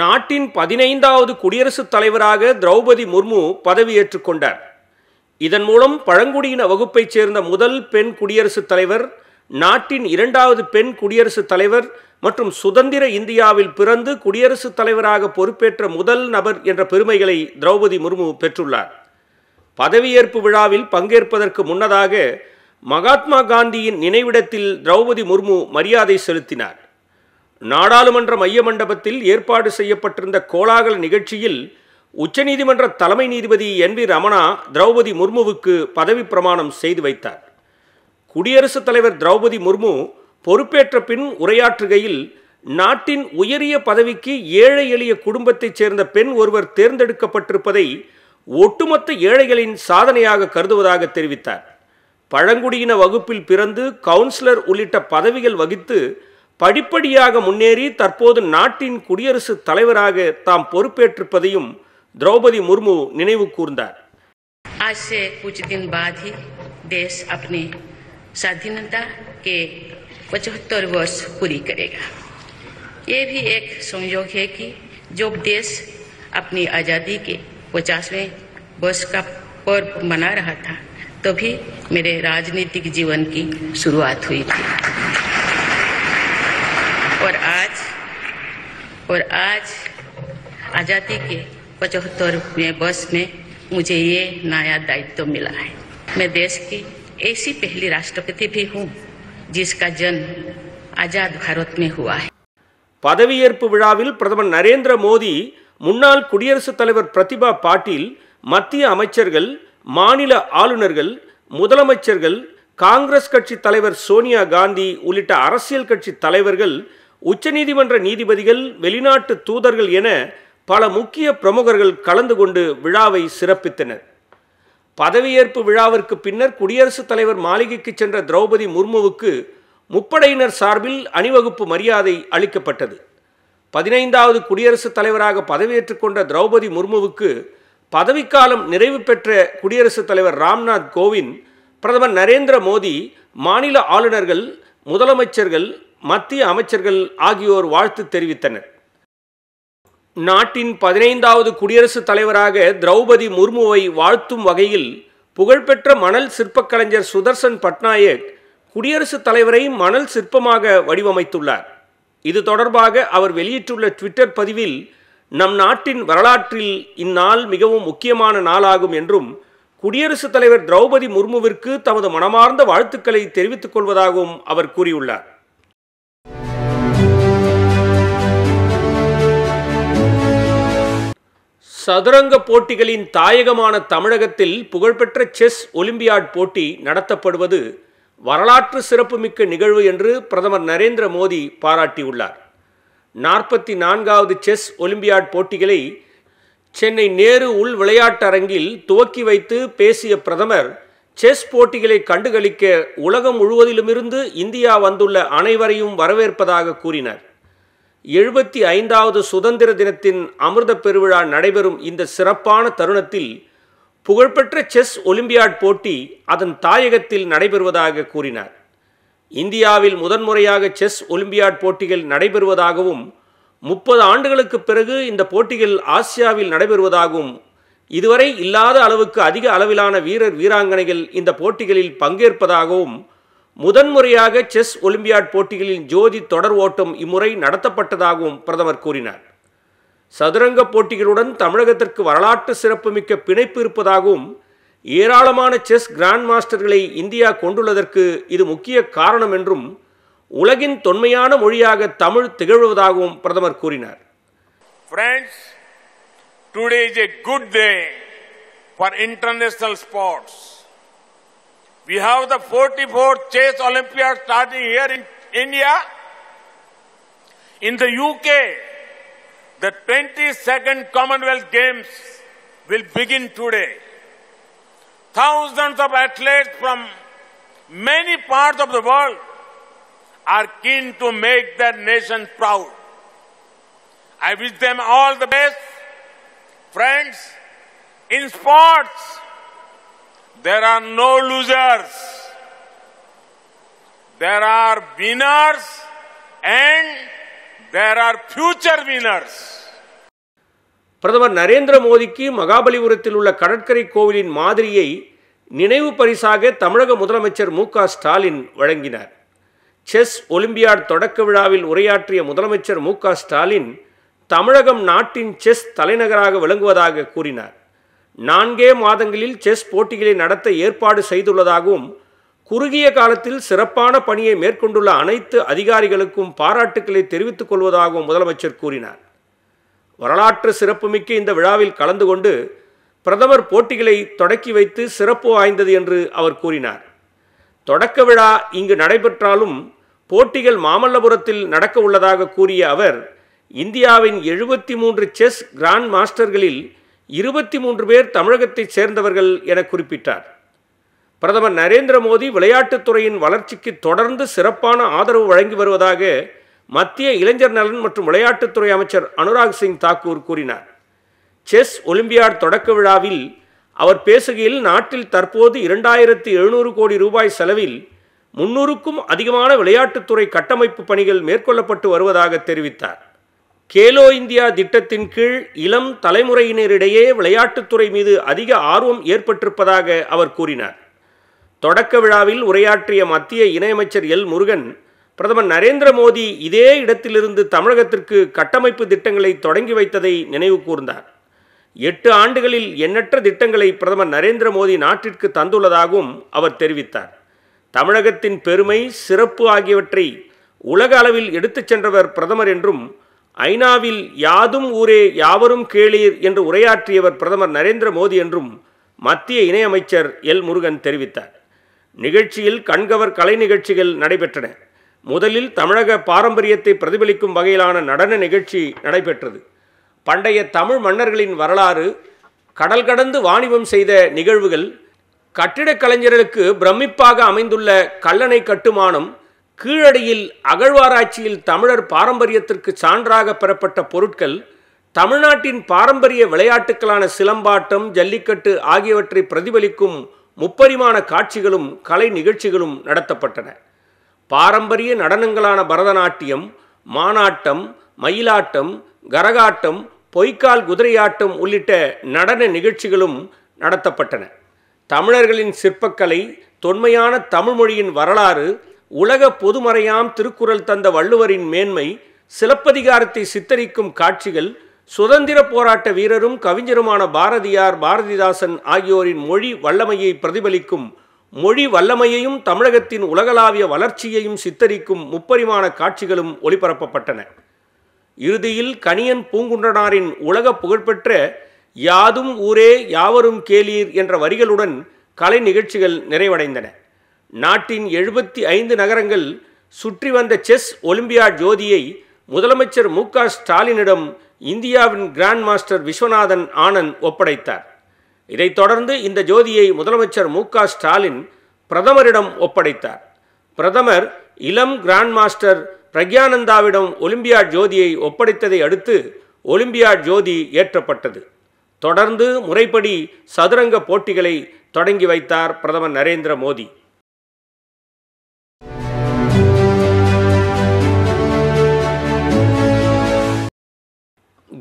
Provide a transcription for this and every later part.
நாட்டின் பதினைந்தாவது குடியரசுத் தலைவராக திரௌபதி முர்மு பதவியேற்றுக் கொண்டார் இதன் மூலம் பழங்குடியின வகுப்பைச் சேர்ந்த முதல் பெண் குடியரசுத் தலைவர் நாட்டின் இரண்டாவது பெண் குடியரசுத் தலைவர் மற்றும் சுதந்திர இந்தியாவில் பிறந்து குடியரசுத் தலைவராக பொறுப்பேற்ற முதல் நபர் என்ற பெருமைகளை திரௌபதி முர்மு பெற்றுள்ளார் பதவியேற்பு விழாவில் பங்கேற்பதற்கு முன்னதாக மகாத்மா காந்தியின் நினைவிடத்தில் திரௌபதி முர்மு மரியாதை செலுத்தினார் நாடாளுமன்ற மைய மண்டபத்தில் ஏற்பாடு செய்யப்பட்டிருந்த கோலாகல நிகழ்ச்சியில் உச்சநீதிமன்ற தலைமை நீதிபதி என் வி ரமணா திரௌபதி முர்முவுக்கு பதவி பிரமாணம் செய்து வைத்தார் குடியரசுத் தலைவர் திரௌபதி முர்மு பொறுப்பேற்ற பின் உரையாற்றுகையில் நாட்டின் உயரிய பதவிக்கு ஏழை எளிய குடும்பத்தைச் சேர்ந்த பெண் ஒருவர் தேர்ந்தெடுக்கப்பட்டிருப்பதை ஒட்டுமொத்த ஏழைகளின் சாதனையாக கருதுவதாக தெரிவித்தார் பழங்குடியின வகுப்பில் பிறந்து கவுன்சிலர் உள்ளிட்ட பதவிகள் வகித்து படிப்படியாக முன்னேறி தற்போது நாட்டின் குடியரசுத் தலைவராக आज से कुछ दिन बाद ही देश अपनी स्वाधीनता के पचहत्तर वर्ष पूरी करेगा ये भी एक संयोग है कि जो देश अपनी आज़ादी के पचासवें वर्ष का पर्व मना रहा था तभी तो मेरे राजनीतिक जीवन की शुरुआत हुई थी और आज और आज आज़ादी के पचहत्तरवें वर्ष में मुझे ये नया दायित्व तो मिला है मैं देश की ऐसी पहली राष्ट्रपति भी हूँ जिसका जन्म आज़ाद भारत में हुआ है பதவியேற்பு விழாவில் பிரதமர் நரேந்திர மோடி முன்னாள் குடியரசுத் தலைவர் பிரதிபா பாட்டீல் மத்திய அமைச்சர்கள் மாநில ஆளுநர்கள் முதலமைச்சர்கள் காங்கிரஸ் கட்சி தலைவர் சோனியா காந்தி உள்ளிட்ட அரசியல் கட்சி தலைவர்கள் உச்சநீதிமன்ற நீதிபதிகள் வெளிநாட்டு தூதர்கள் என பல முக்கிய பிரமுகர்கள் கலந்து கொண்டு விழாவை சிறப்பித்தனர் பதவியேற்பு விழாவிற்கு பின்னர் குடியரசுத் தலைவர் மாளிகைக்கு சென்ற திரௌபதி முர்முவுக்கு முப்படையினர் சார்பில் அணிவகுப்பு மரியாதை அளிக்கப்பட்டது பதினைந்தாவது குடியரசுத் தலைவராக பதவியேற்றுக் கொண்ட திரௌபதி முர்முவுக்கு பதவிக்காலம் நிறைவு பெற்ற குடியரசுத் தலைவர் ராம்நாத் கோவிந்த் பிரதமர் நரேந்திர மோடி மாநில ஆளுநர்கள் முதலமைச்சர்கள் மத்திய அமைச்சர்கள் ஆகியோர் வாழ்த்து தெரிவித்தனர் நாட்டின் பதினைந்தாவது குடியரசுத் தலைவராக திரௌபதி முர்முவை வாழ்த்தும் வகையில் புகழ்பெற்ற மணல் சிற்பக்கலைஞர் சுதர்சன் பட்நாயக் குடியரசுத் தலைவரை மணல் சிற்பமாக வடிவமைத்துள்ளார் இது தொடர்பாக அவர் வெளியிட்டுள்ள ட்விட்டர் பதிவில் நம் நாட்டின் வரலாற்றில் இந்நாள் மிகவும் முக்கியமான நாளாகும் என்றும் குடியரசுத் தலைவர் திரௌபதி முர்முவிற்கு தமது மனமார்ந்த வாழ்த்துக்களை தெரிவித்துக் கொள்வதாகவும் அவர் கூறியுள்ளார் சதுரங்க போட்டிகளின் தாயகமான தமிழகத்தில் புகழ்பெற்ற செஸ் ஒலிம்பியாட் போட்டி நடத்தப்படுவது வரலாற்று சிறப்புமிக்க நிகழ்வு என்று பிரதமர் நரேந்திர மோடி பாராட்டியுள்ளார் நாற்பத்தி நான்காவது செஸ் ஒலிம்பியாட் போட்டிகளை சென்னை நேரு உள் விளையாட்டரங்கில் துவக்கி வைத்து பேசிய பிரதமர் செஸ் போட்டிகளை கண்டுகளிக்க உலகம் முழுவதிலுமிருந்து இந்தியா வந்துள்ள அனைவரையும் வரவேற்பதாக கூறினார் எழுபத்தி ஐந்தாவது சுதந்திர தினத்தின் அமிர்த பெருவிழா நடைபெறும் இந்த சிறப்பான தருணத்தில் புகழ்பெற்ற செஸ் ஒலிம்பியாட் போட்டி அதன் தாயகத்தில் நடைபெறுவதாக கூறினார் இந்தியாவில் முதன்முறையாக செஸ் ஒலிம்பியாட் போட்டிகள் நடைபெறுவதாகவும் முப்பது ஆண்டுகளுக்கு பிறகு இந்த போட்டிகள் ஆசியாவில் நடைபெறுவதாகவும் இதுவரை இல்லாத அளவுக்கு அதிக அளவிலான வீரர் வீராங்கனைகள் இந்த போட்டிகளில் பங்கேற்பதாகவும் முதன்முறையாக செஸ் ஒலிம்பியாட் போட்டிகளின் ஜோதி தொடர் ஓட்டம் இம்முறை நடத்தப்பட்டதாகவும் பிரதமர் கூறினார் சதுரங்க போட்டிகளுடன் தமிழகத்திற்கு வரலாற்று சிறப்புமிக்க பிணைப்பு இருப்பதாகவும் ஏராளமான செஸ் கிராண்ட் மாஸ்டர்களை இந்தியா கொண்டுள்ளதற்கு இது முக்கிய காரணம் என்றும் உலகின் தொன்மையான மொழியாக தமிழ் திகழ்வதாகவும் பிரதமர் கூறினார் Friends, today is a good day for international sports. We have the 44th Chess Olympiad starting here in India. In the UK, the 22nd Commonwealth Games will begin today. Thousands of athletes from many parts of the world are keen to make their nation proud. I wish them all the best. Friends, in sports, there are no losers. There are winners and there are future winners. பிரதமர் நரேந்திர மோடிக்கு மகாபலிபுரத்தில் உள்ள கடற்கரை கோவிலின் மாதிரியை நினைவு பரிசாக தமிழக முதலமைச்சர் மு ஸ்டாலின் வழங்கினார் செஸ் ஒலிம்பியாட் தொடக்க விழாவில் உரையாற்றிய முதலமைச்சர் மு ஸ்டாலின் தமிழகம் நாட்டின் செஸ் தலைநகராக விளங்குவதாக கூறினார் நான்கே மாதங்களில் செஸ் போட்டிகளை நடத்த ஏற்பாடு செய்துள்ளதாகவும் குறுகிய காலத்தில் சிறப்பான பணியை மேற்கொண்டுள்ள அனைத்து அதிகாரிகளுக்கும் பாராட்டுக்களை தெரிவித்துக் கொள்வதாகவும் முதலமைச்சர் கூறினார் வரலாற்று சிறப்புமிக்க இந்த விழாவில் கலந்து கொண்டு பிரதமர் போட்டிகளை தொடக்கி வைத்து சிறப்பு வாய்ந்தது என்று அவர் கூறினார் தொடக்க விழா இங்கு நடைபெற்றாலும் போட்டிகள் மாமல்லபுரத்தில் நடக்க உள்ளதாக கூறிய அவர் இந்தியாவின் எழுபத்தி மூன்று செஸ் கிராண்ட் மாஸ்டர்களில் இருபத்தி மூன்று பேர் தமிழகத்தைச் சேர்ந்தவர்கள் என குறிப்பிட்டார் பிரதமர் நரேந்திர மோடி விளையாட்டுத்துறையின் வளர்ச்சிக்கு தொடர்ந்து சிறப்பான ஆதரவு வழங்கி வருவதாக மத்திய இளைஞர் நலன் மற்றும் விளையாட்டுத்துறை அமைச்சர் அனுராக் சிங் தாக்கூர் கூறினார் செஸ் ஒலிம்பியாட் தொடக்க விழாவில் அவர் பேசுகையில் நாட்டில் தற்போது இரண்டாயிரத்தி எழுநூறு கோடி ரூபாய் செலவில் முன்னூறுக்கும் அதிகமான விளையாட்டுத்துறை கட்டமைப்பு பணிகள் மேற்கொள்ளப்பட்டு வருவதாக தெரிவித்தார் கேலோ இந்தியா திட்டத்தின் கீழ் இளம் தலைமுறையினரிடையே விளையாட்டுத்துறை மீது அதிக ஆர்வம் ஏற்பட்டிருப்பதாக அவர் கூறினார் தொடக்க விழாவில் உரையாற்றிய மத்திய இணையமைச்சர் எல் முருகன் பிரதமர் நரேந்திர மோடி இதே இடத்திலிருந்து தமிழகத்திற்கு கட்டமைப்பு திட்டங்களை தொடங்கி வைத்ததை நினைவு கூர்ந்தார் எட்டு ஆண்டுகளில் எண்ணற்ற திட்டங்களை பிரதமர் நரேந்திர மோடி நாட்டிற்கு தந்துள்ளதாகவும் அவர் தெரிவித்தார் தமிழகத்தின் பெருமை சிறப்பு ஆகியவற்றை உலக அளவில் எடுத்துச் சென்றவர் பிரதமர் என்றும் ஐநாவில் யாதும் ஊரே யாவரும் கேளீர் என்று உரையாற்றியவர் பிரதமர் நரேந்திர மோடி என்றும் மத்திய இணையமைச்சர் எல் முருகன் தெரிவித்தார் நிகழ்ச்சியில் கண்கவர் கலை நிகழ்ச்சிகள் நடைபெற்றன முதலில் தமிழக பாரம்பரியத்தை பிரதிபலிக்கும் வகையிலான நடன நிகழ்ச்சி நடைபெற்றது பண்டைய தமிழ் மன்னர்களின் வரலாறு கடல் கடந்து வாணிபம் செய்த நிகழ்வுகள் கட்டிடக் கலைஞர்களுக்கு பிரமிப்பாக அமைந்துள்ள கல்லணை கட்டுமானம் கீழடியில் அகழ்வாராய்ச்சியில் தமிழர் பாரம்பரியத்திற்கு சான்றாக பெறப்பட்ட பொருட்கள் தமிழ்நாட்டின் பாரம்பரிய விளையாட்டுக்களான சிலம்பாட்டம் ஜல்லிக்கட்டு ஆகியவற்றை பிரதிபலிக்கும் முப்பரிமாண காட்சிகளும் கலை நிகழ்ச்சிகளும் நடத்தப்பட்டன பாரம்பரிய நடனங்களான பரதநாட்டியம் மானாட்டம் மயிலாட்டம் கரகாட்டம் பொய்க்கால் குதிரையாட்டம் உள்ளிட்ட நடன நிகழ்ச்சிகளும் நடத்தப்பட்டன தமிழர்களின் சிற்பக்கலை தொன்மையான தமிழ்மொழியின் வரலாறு உலக பொதுமறையாம் திருக்குறள் தந்த வள்ளுவரின் மேன்மை சிலப்பதிகாரத்தை சித்தரிக்கும் காட்சிகள் சுதந்திர போராட்ட வீரரும் கவிஞருமான பாரதியார் பாரதிதாசன் ஆகியோரின் மொழி வல்லமையை பிரதிபலிக்கும் மொழி வல்லமையையும் தமிழகத்தின் உலகளாவிய வளர்ச்சியையும் சித்தரிக்கும் முப்பரிமாண காட்சிகளும் ஒளிபரப்பப்பட்டன இறுதியில் கணியன் பூங்குன்றனாரின் உலக புகழ்பெற்ற யாதும் ஊரே யாவரும் கேளீர் என்ற வரிகளுடன் கலை நிகழ்ச்சிகள் நிறைவடைந்தன நாட்டின் எழுபத்தி ஐந்து நகரங்கள் சுற்றி வந்த செஸ் ஒலிம்பியா ஜோதியை முதலமைச்சர் மு க ஸ்டாலினிடம் இந்தியாவின் கிராண்ட் மாஸ்டர் விஸ்வநாதன் ஆனந்த் ஒப்படைத்தார் இதைத் தொடர்ந்து இந்த ஜோதியை முதலமைச்சர் மு க ஸ்டாலின் பிரதமரிடம் ஒப்படைத்தார் பிரதமர் இளம் கிராண்ட் மாஸ்டர் பிரக்யானந்தாவிடம் ஒலிம்பியா ஜோதியை ஒப்படைத்ததை அடுத்து ஒலிம்பியா ஜோதி ஏற்றப்பட்டது தொடர்ந்து முறைப்படி சதுரங்க போட்டிகளை தொடங்கி வைத்தார் பிரதமர் நரேந்திர மோடி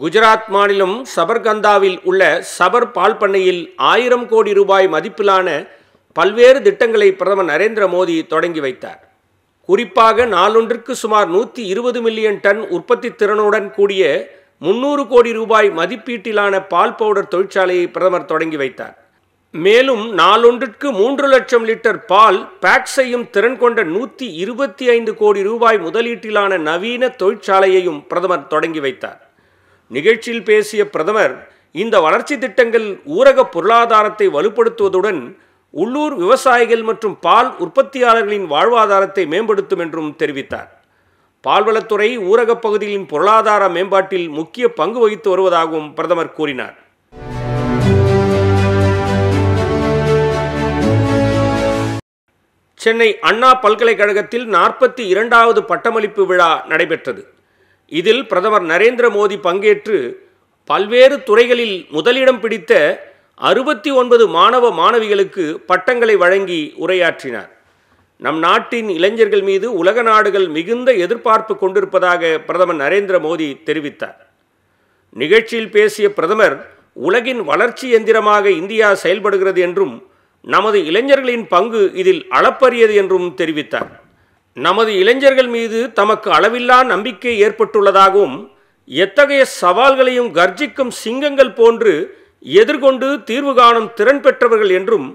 குஜராத் மாநிலம் சபர்கந்தாவில் உள்ள சபர் பால் பண்ணையில் ஆயிரம் கோடி ரூபாய் மதிப்பிலான பல்வேறு திட்டங்களை பிரதமர் நரேந்திர மோடி தொடங்கி வைத்தார் குறிப்பாக நாளொன்றிற்கு சுமார் நூற்றி இருபது மில்லியன் டன் உற்பத்தி திறனுடன் கூடிய முன்னூறு கோடி ரூபாய் மதிப்பீட்டிலான பால் பவுடர் தொழிற்சாலையை பிரதமர் தொடங்கி வைத்தார் மேலும் நாளொன்றிற்கு மூன்று லட்சம் லிட்டர் பால் பேக் செய்யும் திறன் கொண்ட நூற்றி இருபத்தி ஐந்து கோடி ரூபாய் முதலீட்டிலான நவீன தொழிற்சாலையையும் பிரதமர் தொடங்கி வைத்தார் நிகழ்ச்சியில் பேசிய பிரதமர் இந்த வளர்ச்சி திட்டங்கள் ஊரக பொருளாதாரத்தை வலுப்படுத்துவதுடன் உள்ளூர் விவசாயிகள் மற்றும் பால் உற்பத்தியாளர்களின் வாழ்வாதாரத்தை மேம்படுத்தும் என்றும் தெரிவித்தார் பால்வளத்துறை ஊரகப் பகுதிகளின் பொருளாதார மேம்பாட்டில் முக்கிய பங்கு வகித்து வருவதாகவும் பிரதமர் கூறினார் சென்னை அண்ணா பல்கலைக்கழகத்தில் நாற்பத்தி இரண்டாவது பட்டமளிப்பு விழா நடைபெற்றது இதில் பிரதமர் நரேந்திர மோடி பங்கேற்று பல்வேறு துறைகளில் முதலிடம் பிடித்த அறுபத்தி ஒன்பது மாணவ மாணவிகளுக்கு பட்டங்களை வழங்கி உரையாற்றினார் நம் நாட்டின் இளைஞர்கள் மீது உலக நாடுகள் மிகுந்த எதிர்பார்ப்பு கொண்டிருப்பதாக பிரதமர் நரேந்திர மோடி தெரிவித்தார் நிகழ்ச்சியில் பேசிய பிரதமர் உலகின் வளர்ச்சி எந்திரமாக இந்தியா செயல்படுகிறது என்றும் நமது இளைஞர்களின் பங்கு இதில் அளப்பரியது என்றும் தெரிவித்தார் நமது இளைஞர்கள் மீது தமக்கு அளவில்லா நம்பிக்கை ஏற்பட்டுள்ளதாகவும் எத்தகைய சவால்களையும் கர்ஜிக்கும் சிங்கங்கள் போன்று எதிர்கொண்டு தீர்வு காணும் திறன் பெற்றவர்கள் என்றும்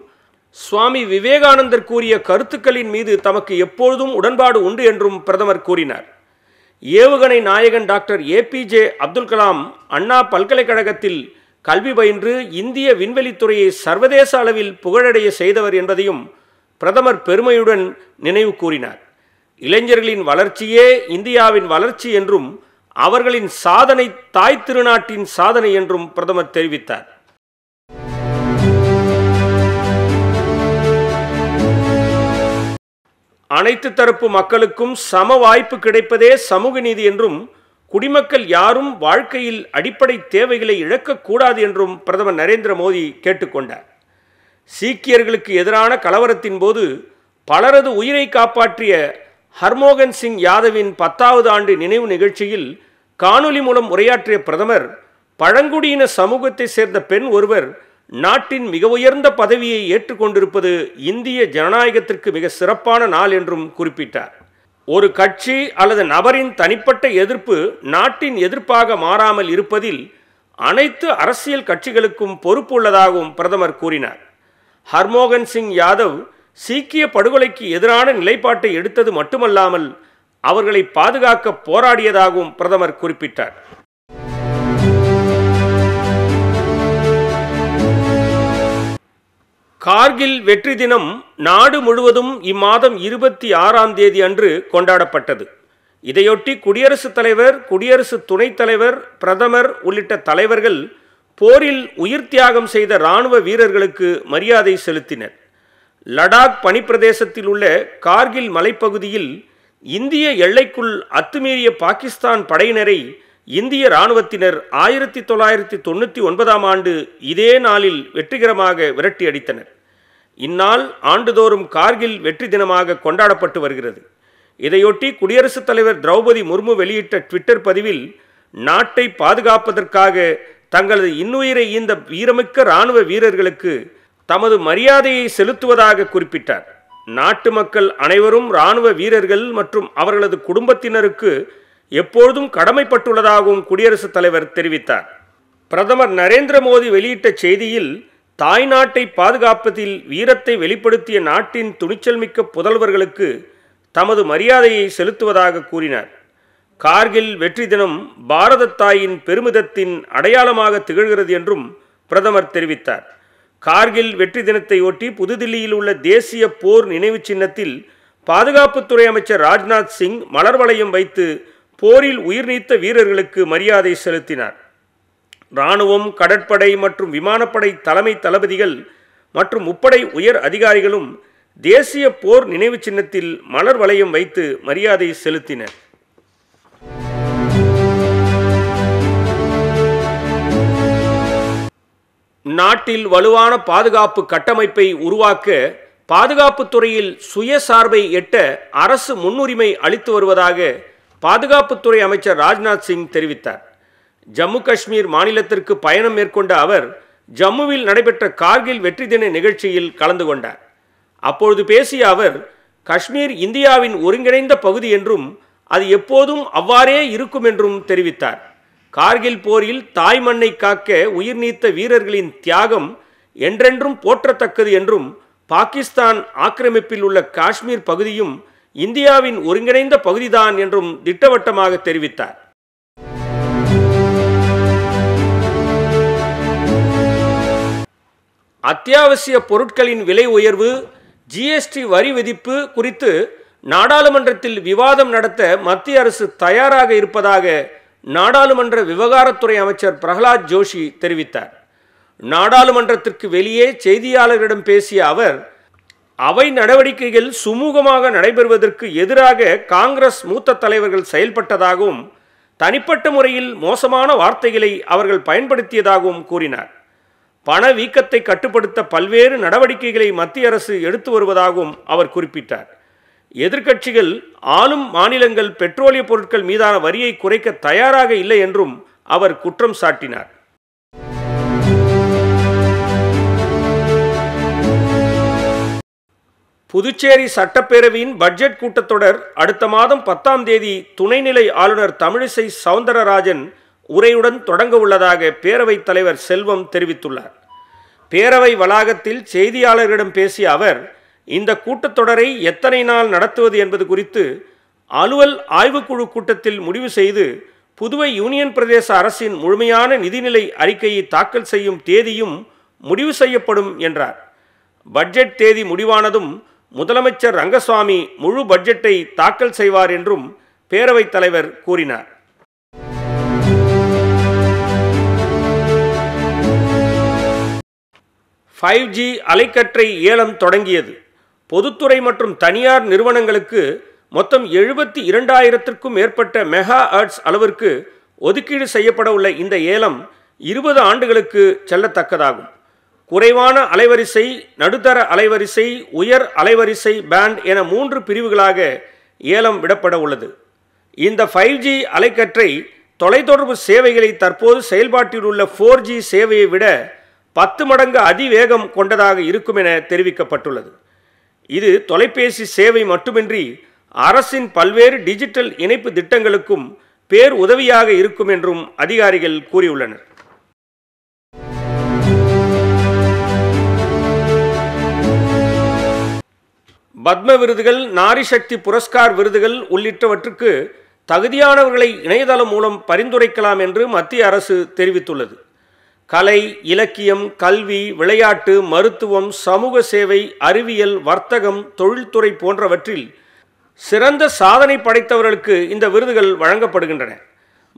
சுவாமி விவேகானந்தர் கூறிய கருத்துக்களின் மீது தமக்கு எப்பொழுதும் உடன்பாடு உண்டு என்றும் பிரதமர் கூறினார் ஏவுகணை நாயகன் டாக்டர் ஏபிஜே அப்துல் கலாம் அண்ணா பல்கலைக்கழகத்தில் கல்வி பயின்று இந்திய விண்வெளித்துறையை சர்வதேச அளவில் புகழடைய செய்தவர் என்பதையும் பிரதமர் பெருமையுடன் நினைவு கூறினார் இளைஞர்களின் வளர்ச்சியே இந்தியாவின் வளர்ச்சி என்றும் அவர்களின் சாதனை தாய் திருநாட்டின் சாதனை என்றும் பிரதமர் தெரிவித்தார் அனைத்து தரப்பு மக்களுக்கும் சம வாய்ப்பு கிடைப்பதே சமூக நீதி என்றும் குடிமக்கள் யாரும் வாழ்க்கையில் அடிப்படை தேவைகளை இழக்கக்கூடாது என்றும் பிரதமர் நரேந்திர மோடி கேட்டுக்கொண்டார் சீக்கியர்களுக்கு எதிரான கலவரத்தின் போது பலரது உயிரை காப்பாற்றிய ஹர்மோகன் சிங் யாதவின் பத்தாவது ஆண்டு நினைவு நிகழ்ச்சியில் காணொலி மூலம் உரையாற்றிய பிரதமர் பழங்குடியின சமூகத்தை சேர்ந்த பெண் ஒருவர் நாட்டின் மிக உயர்ந்த பதவியை ஏற்றுக்கொண்டிருப்பது இந்திய ஜனநாயகத்திற்கு மிக சிறப்பான நாள் என்றும் குறிப்பிட்டார் ஒரு கட்சி அல்லது நபரின் தனிப்பட்ட எதிர்ப்பு நாட்டின் எதிர்ப்பாக மாறாமல் இருப்பதில் அனைத்து அரசியல் கட்சிகளுக்கும் பொறுப்புள்ளதாகவும் பிரதமர் கூறினார் ஹர்மோகன் சிங் யாதவ் சீக்கிய படுகொலைக்கு எதிரான நிலைப்பாட்டை எடுத்தது மட்டுமல்லாமல் அவர்களை பாதுகாக்க போராடியதாகவும் பிரதமர் குறிப்பிட்டார் கார்கில் வெற்றி தினம் நாடு முழுவதும் இம்மாதம் இருபத்தி ஆறாம் தேதி அன்று கொண்டாடப்பட்டது இதையொட்டி குடியரசுத் தலைவர் குடியரசு துணைத் தலைவர் பிரதமர் உள்ளிட்ட தலைவர்கள் போரில் உயிர் தியாகம் செய்த இராணுவ வீரர்களுக்கு மரியாதை செலுத்தினர் லடாக் பனிப்பிரதேசத்தில் உள்ள கார்கில் மலைப்பகுதியில் இந்திய எல்லைக்குள் அத்துமீறிய பாகிஸ்தான் படையினரை இந்திய இராணுவத்தினர் ஆயிரத்தி தொள்ளாயிரத்தி தொண்ணூற்றி ஒன்பதாம் ஆண்டு இதே நாளில் வெற்றிகரமாக விரட்டி அடித்தனர் இந்நாள் ஆண்டுதோறும் கார்கில் வெற்றி தினமாக கொண்டாடப்பட்டு வருகிறது இதையொட்டி குடியரசுத் தலைவர் திரௌபதி முர்மு வெளியிட்ட ட்விட்டர் பதிவில் நாட்டை பாதுகாப்பதற்காக தங்களது இன்னுயிரை இந்த வீரமிக்க இராணுவ வீரர்களுக்கு தமது மரியாதையை செலுத்துவதாக குறிப்பிட்டார் நாட்டு மக்கள் அனைவரும் இராணுவ வீரர்கள் மற்றும் அவர்களது குடும்பத்தினருக்கு எப்பொழுதும் கடமைப்பட்டுள்ளதாகவும் குடியரசுத் தலைவர் தெரிவித்தார் பிரதமர் நரேந்திர மோடி வெளியிட்ட செய்தியில் தாய் நாட்டை பாதுகாப்பதில் வீரத்தை வெளிப்படுத்திய நாட்டின் துணிச்சல் மிக்க புதல்வர்களுக்கு தமது மரியாதையை செலுத்துவதாக கூறினார் கார்கில் வெற்றி தினம் பாரத தாயின் பெருமிதத்தின் அடையாளமாக திகழ்கிறது என்றும் பிரதமர் தெரிவித்தார் கார்கில் வெற்றி தினத்தையொட்டி புதுதில்லியில் உள்ள தேசிய போர் நினைவு சின்னத்தில் பாதுகாப்புத்துறை அமைச்சர் ராஜ்நாத் சிங் மலர் வளையம் வைத்து போரில் உயிர் நீத்த வீரர்களுக்கு மரியாதை செலுத்தினார் இராணுவம் கடற்படை மற்றும் விமானப்படை தலைமை தளபதிகள் மற்றும் முப்படை உயர் அதிகாரிகளும் தேசிய போர் நினைவு சின்னத்தில் மலர் வளையம் வைத்து மரியாதை செலுத்தினர் நாட்டில் வலுவான பாதுகாப்பு கட்டமைப்பை உருவாக்க பாதுகாப்பு துறையில் சுயசார்பை எட்ட அரசு முன்னுரிமை அளித்து வருவதாக பாதுகாப்புத்துறை அமைச்சர் ராஜ்நாத் சிங் தெரிவித்தார் ஜம்மு காஷ்மீர் மாநிலத்திற்கு பயணம் மேற்கொண்ட அவர் ஜம்முவில் நடைபெற்ற கார்கில் வெற்றி தின நிகழ்ச்சியில் கலந்து கொண்டார் அப்பொழுது பேசிய அவர் காஷ்மீர் இந்தியாவின் ஒருங்கிணைந்த பகுதி என்றும் அது எப்போதும் அவ்வாறே இருக்கும் என்றும் தெரிவித்தார் கார்கில் போரில் தாய் மண்ணை காக்க உயிர் நீத்த வீரர்களின் தியாகம் என்றென்றும் போற்றத்தக்கது என்றும் பாகிஸ்தான் ஆக்கிரமிப்பில் உள்ள காஷ்மீர் பகுதியும் இந்தியாவின் ஒருங்கிணைந்த பகுதிதான் என்றும் திட்டவட்டமாக தெரிவித்தார் அத்தியாவசிய பொருட்களின் விலை உயர்வு ஜிஎஸ்டி வரி விதிப்பு குறித்து நாடாளுமன்றத்தில் விவாதம் நடத்த மத்திய அரசு தயாராக இருப்பதாக நாடாளுமன்ற விவகாரத்துறை அமைச்சர் பிரகலாத் ஜோஷி தெரிவித்தார் நாடாளுமன்றத்திற்கு வெளியே செய்தியாளர்களிடம் பேசிய அவர் அவை நடவடிக்கைகள் சுமூகமாக நடைபெறுவதற்கு எதிராக காங்கிரஸ் மூத்த தலைவர்கள் செயல்பட்டதாகவும் தனிப்பட்ட முறையில் மோசமான வார்த்தைகளை அவர்கள் பயன்படுத்தியதாகவும் கூறினார் பணவீக்கத்தை கட்டுப்படுத்த பல்வேறு நடவடிக்கைகளை மத்திய அரசு எடுத்து வருவதாகவும் அவர் குறிப்பிட்டார் எதிர்க்கட்சிகள் ஆளும் மாநிலங்கள் பெட்ரோலிய பொருட்கள் மீதான வரியை குறைக்க தயாராக இல்லை என்றும் அவர் குற்றம் சாட்டினார் புதுச்சேரி சட்டப்பேரவையின் பட்ஜெட் கூட்டத்தொடர் அடுத்த மாதம் பத்தாம் தேதி துணைநிலை ஆளுநர் தமிழிசை சவுந்தரராஜன் உரையுடன் தொடங்க உள்ளதாக பேரவைத் தலைவர் செல்வம் தெரிவித்துள்ளார் பேரவை வளாகத்தில் செய்தியாளர்களிடம் பேசிய அவர் இந்த கூட்டத்தொடரை எத்தனை நாள் நடத்துவது என்பது குறித்து அலுவல் ஆய்வுக்குழு கூட்டத்தில் முடிவு செய்து புதுவை யூனியன் பிரதேச அரசின் முழுமையான நிதிநிலை அறிக்கையை தாக்கல் செய்யும் தேதியும் முடிவு செய்யப்படும் என்றார் பட்ஜெட் தேதி முடிவானதும் முதலமைச்சர் ரங்கசாமி முழு பட்ஜெட்டை தாக்கல் செய்வார் என்றும் பேரவைத் தலைவர் கூறினார் ஃபைவ் ஜி அலைக்கற்றை ஏலம் தொடங்கியது பொதுத்துறை மற்றும் தனியார் நிறுவனங்களுக்கு மொத்தம் எழுபத்தி இரண்டாயிரத்திற்கும் மேற்பட்ட மெகா ஆர்ட்ஸ் அளவிற்கு ஒதுக்கீடு செய்யப்பட உள்ள இந்த ஏலம் இருபது ஆண்டுகளுக்கு செல்லத்தக்கதாகும் குறைவான அலைவரிசை நடுத்தர அலைவரிசை உயர் அலைவரிசை பேண்ட் என மூன்று பிரிவுகளாக ஏலம் விடப்பட உள்ளது இந்த ஃபைவ் ஜி அலைக்கற்றை தொலைத்தொடர்பு சேவைகளை தற்போது செயல்பாட்டில் உள்ள ஃபோர் ஜி சேவையை விட பத்து மடங்கு அதிவேகம் கொண்டதாக இருக்கும் என தெரிவிக்கப்பட்டுள்ளது இது தொலைபேசி சேவை மட்டுமின்றி அரசின் பல்வேறு டிஜிட்டல் இணைப்பு திட்டங்களுக்கும் பேர் உதவியாக இருக்கும் என்றும் அதிகாரிகள் கூறியுள்ளனர் பத்ம விருதுகள் நாரிசக்தி புரஸ்கார் விருதுகள் உள்ளிட்டவற்றுக்கு தகுதியானவர்களை இணையதளம் மூலம் பரிந்துரைக்கலாம் என்று மத்திய அரசு தெரிவித்துள்ளது கலை இலக்கியம் கல்வி விளையாட்டு மருத்துவம் சமூக சேவை அறிவியல் வர்த்தகம் தொழில்துறை போன்றவற்றில் சிறந்த சாதனை படைத்தவர்களுக்கு இந்த விருதுகள் வழங்கப்படுகின்றன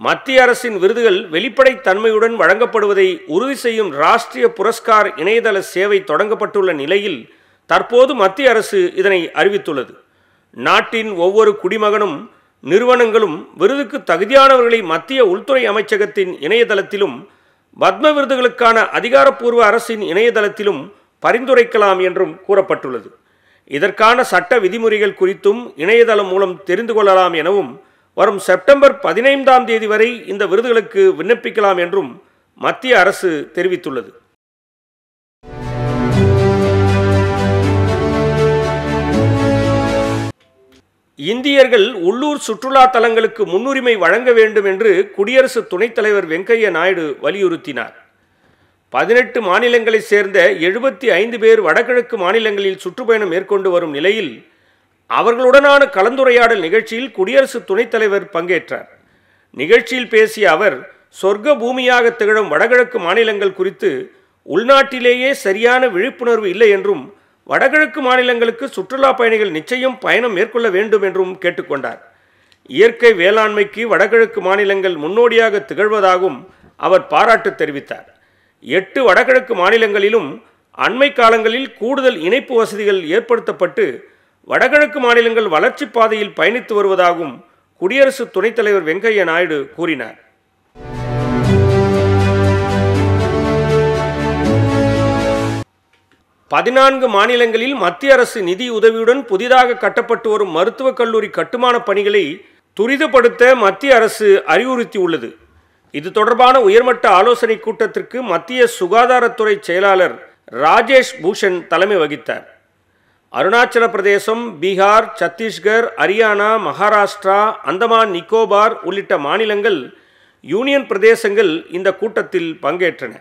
மத்திய அரசின் விருதுகள் வெளிப்படைத்தன்மையுடன் வழங்கப்படுவதை உறுதி செய்யும் ராஷ்டிரிய புரஸ்கார் இணையதள சேவை தொடங்கப்பட்டுள்ள நிலையில் தற்போது மத்திய அரசு இதனை அறிவித்துள்ளது நாட்டின் ஒவ்வொரு குடிமகனும் நிறுவனங்களும் விருதுக்கு தகுதியானவர்களை மத்திய உள்துறை அமைச்சகத்தின் இணையதளத்திலும் பத்ம விருதுகளுக்கான அதிகாரப்பூர்வ அரசின் இணையதளத்திலும் பரிந்துரைக்கலாம் என்றும் கூறப்பட்டுள்ளது இதற்கான சட்ட விதிமுறைகள் குறித்தும் இணையதளம் மூலம் தெரிந்து கொள்ளலாம் எனவும் வரும் செப்டம்பர் பதினைந்தாம் தேதி வரை இந்த விருதுகளுக்கு விண்ணப்பிக்கலாம் என்றும் மத்திய அரசு தெரிவித்துள்ளது இந்தியர்கள் உள்ளூர் சுற்றுலா தலங்களுக்கு முன்னுரிமை வழங்க வேண்டும் என்று குடியரசு துணைத் தலைவர் வெங்கையா நாயுடு வலியுறுத்தினார் பதினெட்டு மாநிலங்களைச் சேர்ந்த எழுபத்தி ஐந்து பேர் வடகிழக்கு மாநிலங்களில் சுற்றுப்பயணம் மேற்கொண்டு வரும் நிலையில் அவர்களுடனான கலந்துரையாடல் நிகழ்ச்சியில் குடியரசு துணைத் தலைவர் பங்கேற்றார் நிகழ்ச்சியில் பேசிய அவர் சொர்க்க பூமியாக திகழும் வடகிழக்கு மாநிலங்கள் குறித்து உள்நாட்டிலேயே சரியான விழிப்புணர்வு இல்லை என்றும் வடகிழக்கு மாநிலங்களுக்கு சுற்றுலா பயணிகள் நிச்சயம் பயணம் மேற்கொள்ள வேண்டும் என்றும் கேட்டுக்கொண்டார் இயற்கை வேளாண்மைக்கு வடகிழக்கு மாநிலங்கள் முன்னோடியாக திகழ்வதாகவும் அவர் பாராட்டு தெரிவித்தார் எட்டு வடகிழக்கு மாநிலங்களிலும் அண்மை காலங்களில் கூடுதல் இணைப்பு வசதிகள் ஏற்படுத்தப்பட்டு வடகிழக்கு மாநிலங்கள் வளர்ச்சிப் பாதையில் பயணித்து வருவதாகவும் குடியரசு துணைத் தலைவர் வெங்கையா நாயுடு கூறினார் பதினான்கு மாநிலங்களில் மத்திய அரசு நிதி உதவியுடன் புதிதாக கட்டப்பட்டு வரும் மருத்துவக் கல்லூரி கட்டுமான பணிகளை துரிதப்படுத்த மத்திய அரசு அறிவுறுத்தியுள்ளது இது தொடர்பான உயர்மட்ட ஆலோசனை கூட்டத்திற்கு மத்திய சுகாதாரத்துறை செயலாளர் ராஜேஷ் பூஷன் தலைமை வகித்தார் அருணாச்சல பிரதேசம் பீகார் சத்தீஸ்கர் ஹரியானா மகாராஷ்டிரா அந்தமான் நிக்கோபார் உள்ளிட்ட மாநிலங்கள் யூனியன் பிரதேசங்கள் இந்த கூட்டத்தில் பங்கேற்றன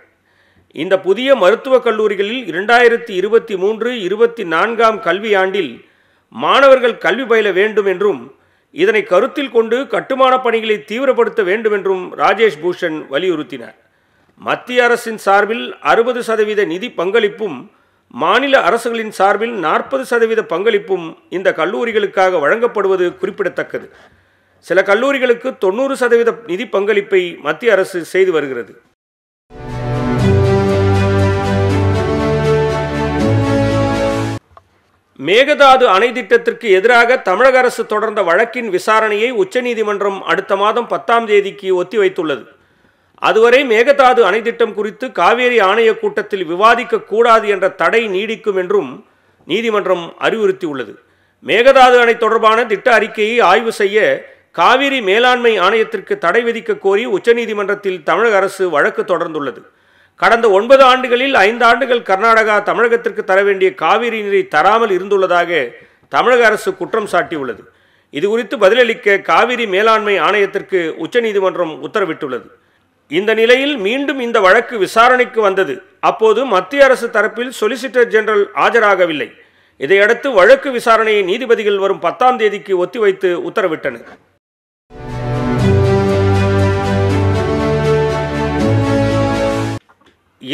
இந்த புதிய மருத்துவக் கல்லூரிகளில் இரண்டாயிரத்தி இருபத்தி மூன்று இருபத்தி நான்காம் கல்வியாண்டில் மாணவர்கள் கல்வி பயில வேண்டும் என்றும் இதனை கருத்தில் கொண்டு கட்டுமான பணிகளை தீவிரப்படுத்த வேண்டும் என்றும் ராஜேஷ் பூஷன் வலியுறுத்தினார் மத்திய அரசின் சார்பில் அறுபது சதவீத நிதி பங்களிப்பும் மாநில அரசுகளின் சார்பில் நாற்பது சதவீத பங்களிப்பும் இந்த கல்லூரிகளுக்காக வழங்கப்படுவது குறிப்பிடத்தக்கது சில கல்லூரிகளுக்கு தொண்ணூறு சதவீத நிதி பங்களிப்பை மத்திய அரசு செய்து வருகிறது மேகதாது அணை திட்டத்திற்கு எதிராக தமிழக அரசு தொடர்ந்த வழக்கின் விசாரணையை உச்சநீதிமன்றம் அடுத்த மாதம் பத்தாம் தேதிக்கு ஒத்திவைத்துள்ளது அதுவரை மேகதாது அணை திட்டம் குறித்து காவேரி ஆணைய கூட்டத்தில் விவாதிக்க கூடாது என்ற தடை நீடிக்கும் என்றும் நீதிமன்றம் அறிவுறுத்தியுள்ளது மேகதாது அணை தொடர்பான திட்ட அறிக்கையை ஆய்வு செய்ய காவிரி மேலாண்மை ஆணையத்திற்கு தடை விதிக்க கோரி உச்சநீதிமன்றத்தில் தமிழக அரசு வழக்கு தொடர்ந்துள்ளது கடந்த ஒன்பது ஆண்டுகளில் ஐந்து ஆண்டுகள் கர்நாடகா தமிழகத்திற்கு தர வேண்டிய காவிரி நீரை தராமல் இருந்துள்ளதாக தமிழக அரசு குற்றம் சாட்டியுள்ளது இது குறித்து பதிலளிக்க காவிரி மேலாண்மை ஆணையத்திற்கு உச்சநீதிமன்றம் உத்தரவிட்டுள்ளது இந்த நிலையில் மீண்டும் இந்த வழக்கு விசாரணைக்கு வந்தது அப்போது மத்திய அரசு தரப்பில் சொலிசிட்டர் ஜெனரல் ஆஜராகவில்லை இதையடுத்து வழக்கு விசாரணையை நீதிபதிகள் வரும் பத்தாம் தேதிக்கு ஒத்திவைத்து உத்தரவிட்டனர்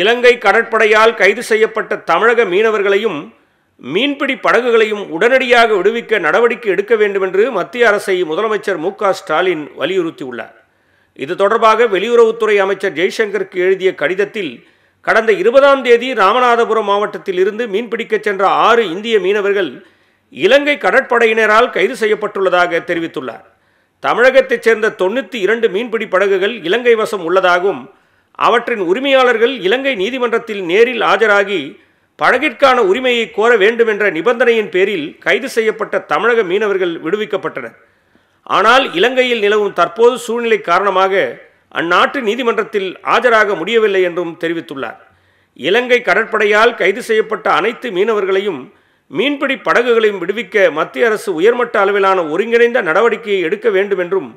இலங்கை கடற்படையால் கைது செய்யப்பட்ட தமிழக மீனவர்களையும் மீன்பிடி படகுகளையும் உடனடியாக விடுவிக்க நடவடிக்கை எடுக்க வேண்டும் என்று மத்திய அரசை முதலமைச்சர் மு ஸ்டாலின் வலியுறுத்தியுள்ளார் இது தொடர்பாக வெளியுறவுத்துறை அமைச்சர் ஜெய்சங்கருக்கு எழுதிய கடிதத்தில் கடந்த இருபதாம் தேதி ராமநாதபுரம் மாவட்டத்தில் இருந்து மீன்பிடிக்கச் சென்ற ஆறு இந்திய மீனவர்கள் இலங்கை கடற்படையினரால் கைது செய்யப்பட்டுள்ளதாக தெரிவித்துள்ளார் தமிழகத்தைச் சேர்ந்த தொண்ணூற்றி இரண்டு மீன்பிடி படகுகள் இலங்கை வசம் உள்ளதாகவும் அவற்றின் உரிமையாளர்கள் இலங்கை நீதிமன்றத்தில் நேரில் ஆஜராகி படகிற்கான உரிமையை கோர வேண்டுமென்ற நிபந்தனையின் பேரில் கைது செய்யப்பட்ட தமிழக மீனவர்கள் விடுவிக்கப்பட்டனர் ஆனால் இலங்கையில் நிலவும் தற்போது சூழ்நிலை காரணமாக அந்நாட்டு நீதிமன்றத்தில் ஆஜராக முடியவில்லை என்றும் தெரிவித்துள்ளார் இலங்கை கடற்படையால் கைது செய்யப்பட்ட அனைத்து மீனவர்களையும் மீன்பிடி படகுகளையும் விடுவிக்க மத்திய அரசு உயர்மட்ட அளவிலான ஒருங்கிணைந்த நடவடிக்கையை எடுக்க வேண்டும் என்றும்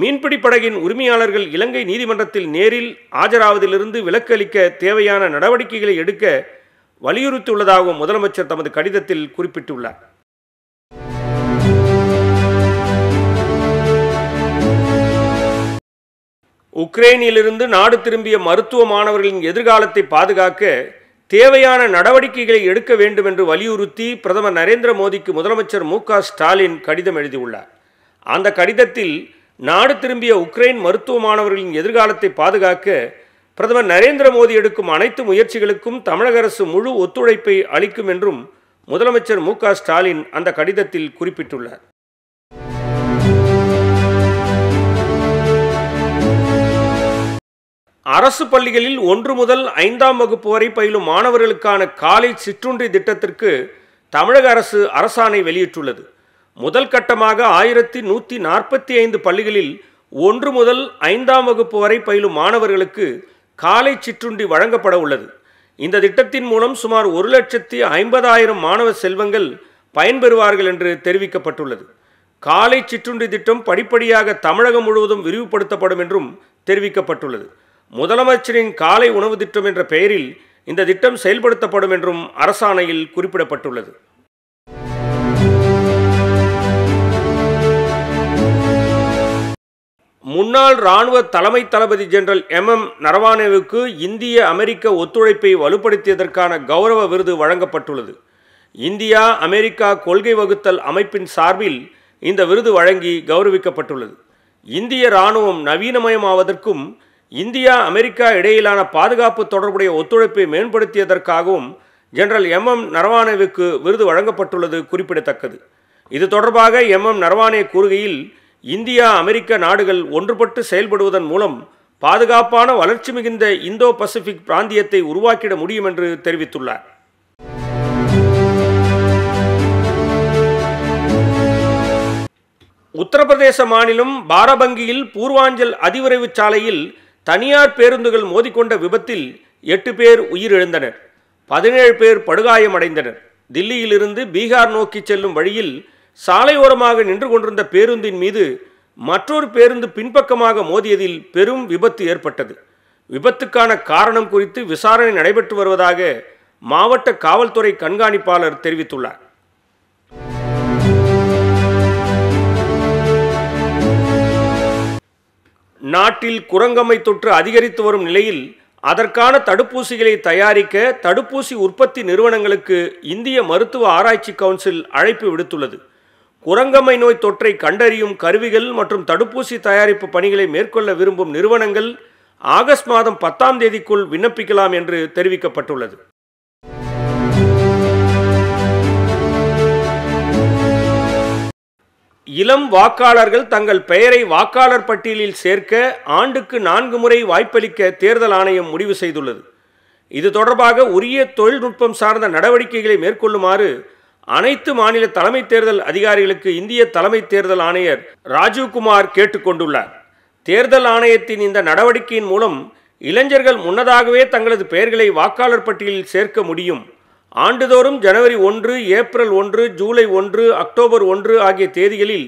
மீன்பிடி படகின் உரிமையாளர்கள் இலங்கை நீதிமன்றத்தில் நேரில் ஆஜராவதிலிருந்து விலக்கு அளிக்க தேவையான நடவடிக்கைகளை எடுக்க வலியுறுத்தியுள்ளதாகவும் முதலமைச்சர் தமது கடிதத்தில் குறிப்பிட்டுள்ளார் உக்ரைனிலிருந்து நாடு திரும்பிய மருத்துவ மாணவர்களின் எதிர்காலத்தை பாதுகாக்க தேவையான நடவடிக்கைகளை எடுக்க வேண்டும் என்று வலியுறுத்தி பிரதமர் நரேந்திர மோடிக்கு முதலமைச்சர் மு ஸ்டாலின் கடிதம் எழுதியுள்ளார் அந்த கடிதத்தில் நாடு திரும்பிய உக்ரைன் மருத்துவ மாணவர்களின் எதிர்காலத்தை பாதுகாக்க பிரதமர் நரேந்திர மோடி எடுக்கும் அனைத்து முயற்சிகளுக்கும் தமிழக அரசு முழு ஒத்துழைப்பை அளிக்கும் என்றும் முதலமைச்சர் மு ஸ்டாலின் அந்த கடிதத்தில் குறிப்பிட்டுள்ளார் அரசு பள்ளிகளில் ஒன்று முதல் ஐந்தாம் வகுப்பு வரை பயிலும் மாணவர்களுக்கான காலை சிற்றுண்டி திட்டத்திற்கு தமிழக அரசு அரசாணை வெளியிட்டுள்ளது முதல் கட்டமாக ஆயிரத்தி நூற்றி நாற்பத்தி ஐந்து பள்ளிகளில் ஒன்று முதல் ஐந்தாம் வகுப்பு வரை பயிலும் மாணவர்களுக்கு காலை சிற்றுண்டி வழங்கப்பட உள்ளது இந்த திட்டத்தின் மூலம் சுமார் ஒரு லட்சத்தி ஐம்பதாயிரம் மாணவ செல்வங்கள் பயன்பெறுவார்கள் என்று தெரிவிக்கப்பட்டுள்ளது காலை சிற்றுண்டி திட்டம் படிப்படியாக தமிழகம் முழுவதும் விரிவுபடுத்தப்படும் என்றும் தெரிவிக்கப்பட்டுள்ளது முதலமைச்சரின் காலை உணவு திட்டம் என்ற பெயரில் இந்த திட்டம் செயல்படுத்தப்படும் என்றும் அரசாணையில் குறிப்பிடப்பட்டுள்ளது முன்னாள் இராணுவ தலைமை தளபதி ஜெனரல் எம் எம் நரவானேவுக்கு இந்திய அமெரிக்க ஒத்துழைப்பை வலுப்படுத்தியதற்கான கௌரவ விருது வழங்கப்பட்டுள்ளது இந்தியா அமெரிக்கா கொள்கை வகுத்தல் அமைப்பின் சார்பில் இந்த விருது வழங்கி கௌரவிக்கப்பட்டுள்ளது இந்திய இராணுவம் நவீனமயமாவதற்கும் இந்தியா அமெரிக்கா இடையிலான பாதுகாப்பு தொடர்புடைய ஒத்துழைப்பை மேம்படுத்தியதற்காகவும் ஜெனரல் எம் எம் நரவானேவுக்கு விருது வழங்கப்பட்டுள்ளது குறிப்பிடத்தக்கது இது தொடர்பாக எம் எம் நரவானே கூறுகையில் இந்தியா அமெரிக்க நாடுகள் ஒன்றுபட்டு செயல்படுவதன் மூலம் பாதுகாப்பான வளர்ச்சி மிகுந்த இந்தோ பசிபிக் பிராந்தியத்தை உருவாக்கிட முடியும் என்று தெரிவித்துள்ளார் உத்தரப்பிரதேச மாநிலம் பாரபங்கியில் பூர்வாஞ்சல் அதிவிரைவு சாலையில் தனியார் பேருந்துகள் மோதிக்கொண்ட விபத்தில் எட்டு பேர் உயிரிழந்தனர் பதினேழு பேர் படுகாயமடைந்தனர் தில்லியிலிருந்து பீகார் நோக்கி செல்லும் வழியில் சாலையோரமாக நின்று கொண்டிருந்த பேருந்தின் மீது மற்றொரு பேருந்து பின்பக்கமாக மோதியதில் பெரும் விபத்து ஏற்பட்டது விபத்துக்கான காரணம் குறித்து விசாரணை நடைபெற்று வருவதாக மாவட்ட காவல்துறை கண்காணிப்பாளர் தெரிவித்துள்ளார் நாட்டில் குரங்கம்மை தொற்று அதிகரித்து வரும் நிலையில் அதற்கான தடுப்பூசிகளை தயாரிக்க தடுப்பூசி உற்பத்தி நிறுவனங்களுக்கு இந்திய மருத்துவ ஆராய்ச்சி கவுன்சில் அழைப்பு விடுத்துள்ளது குரங்கம்மை நோய் தொற்றை கண்டறியும் கருவிகள் மற்றும் தடுப்பூசி தயாரிப்பு பணிகளை மேற்கொள்ள விரும்பும் நிறுவனங்கள் ஆகஸ்ட் மாதம் பத்தாம் தேதிக்குள் விண்ணப்பிக்கலாம் என்று தெரிவிக்கப்பட்டுள்ளது இளம் வாக்காளர்கள் தங்கள் பெயரை வாக்காளர் பட்டியலில் சேர்க்க ஆண்டுக்கு நான்கு முறை வாய்ப்பளிக்க தேர்தல் ஆணையம் முடிவு செய்துள்ளது இது தொடர்பாக உரிய தொழில்நுட்பம் சார்ந்த நடவடிக்கைகளை மேற்கொள்ளுமாறு அனைத்து மாநில தலைமை தேர்தல் அதிகாரிகளுக்கு இந்திய தலைமை தேர்தல் ஆணையர் ராஜீவ்குமார் கேட்டுக்கொண்டுள்ளார் தேர்தல் ஆணையத்தின் இந்த நடவடிக்கையின் மூலம் இளைஞர்கள் முன்னதாகவே தங்களது பெயர்களை வாக்காளர் பட்டியலில் சேர்க்க முடியும் ஆண்டுதோறும் ஜனவரி ஒன்று ஏப்ரல் ஒன்று ஜூலை ஒன்று அக்டோபர் ஒன்று ஆகிய தேதிகளில்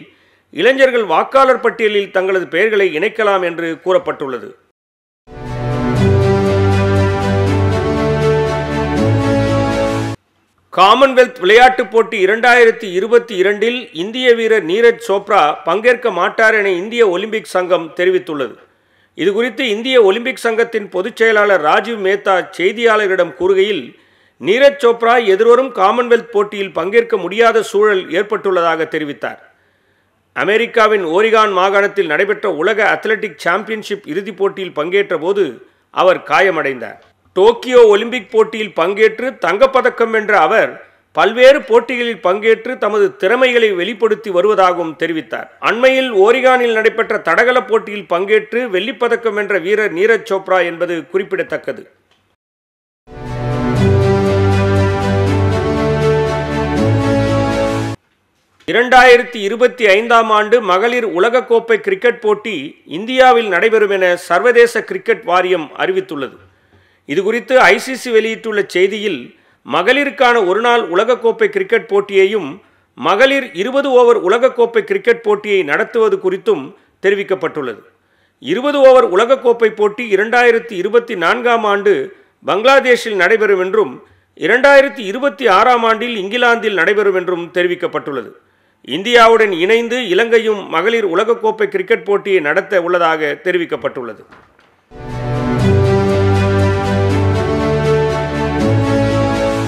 இளைஞர்கள் வாக்காளர் பட்டியலில் தங்களது பெயர்களை இணைக்கலாம் என்று கூறப்பட்டுள்ளது காமன்வெல்த் விளையாட்டுப் போட்டி இரண்டாயிரத்தி இருபத்தி இரண்டில் இந்திய வீரர் நீரஜ் சோப்ரா பங்கேற்க மாட்டார் என இந்திய ஒலிம்பிக் சங்கம் தெரிவித்துள்ளது இதுகுறித்து இந்திய ஒலிம்பிக் சங்கத்தின் பொதுச் செயலாளர் ராஜீவ் மேத்தா செய்தியாளர்களிடம் கூறுகையில் நீரஜ் சோப்ரா எதிர்வரும் காமன்வெல்த் போட்டியில் பங்கேற்க முடியாத சூழல் ஏற்பட்டுள்ளதாக தெரிவித்தார் அமெரிக்காவின் ஓரிகான் மாகாணத்தில் நடைபெற்ற உலக அத்லெட்டிக் சாம்பியன்ஷிப் இறுதிப் போட்டியில் பங்கேற்ற போது அவர் காயமடைந்தார் டோக்கியோ ஒலிம்பிக் போட்டியில் பங்கேற்று தங்கப்பதக்கம் வென்ற அவர் பல்வேறு போட்டிகளில் பங்கேற்று தமது திறமைகளை வெளிப்படுத்தி வருவதாகவும் தெரிவித்தார் அண்மையில் ஓரிகானில் நடைபெற்ற தடகள போட்டியில் பங்கேற்று வெள்ளிப்பதக்கம் வென்ற வீரர் நீரஜ் சோப்ரா என்பது குறிப்பிடத்தக்கது இரண்டாயிரத்தி இருபத்தி ஐந்தாம் ஆண்டு மகளிர் உலகக்கோப்பை கிரிக்கெட் போட்டி இந்தியாவில் நடைபெறும் என சர்வதேச கிரிக்கெட் வாரியம் அறிவித்துள்ளது இது குறித்து ஐசிசி வெளியிட்டுள்ள செய்தியில் மகளிருக்கான ஒருநாள் உலகக்கோப்பை கிரிக்கெட் போட்டியையும் மகளிர் இருபது ஓவர் உலகக்கோப்பை கிரிக்கெட் போட்டியை நடத்துவது குறித்தும் தெரிவிக்கப்பட்டுள்ளது இருபது ஓவர் உலகக்கோப்பை போட்டி இரண்டாயிரத்தி இருபத்தி நான்காம் ஆண்டு பங்களாதேஷில் நடைபெறும் என்றும் இரண்டாயிரத்தி இருபத்தி ஆறாம் ஆண்டில் இங்கிலாந்தில் நடைபெறும் என்றும் தெரிவிக்கப்பட்டுள்ளது இந்தியாவுடன் இணைந்து இலங்கையும் மகளிர் உலகக்கோப்பை கிரிக்கெட் போட்டியை நடத்த உள்ளதாக தெரிவிக்கப்பட்டுள்ளது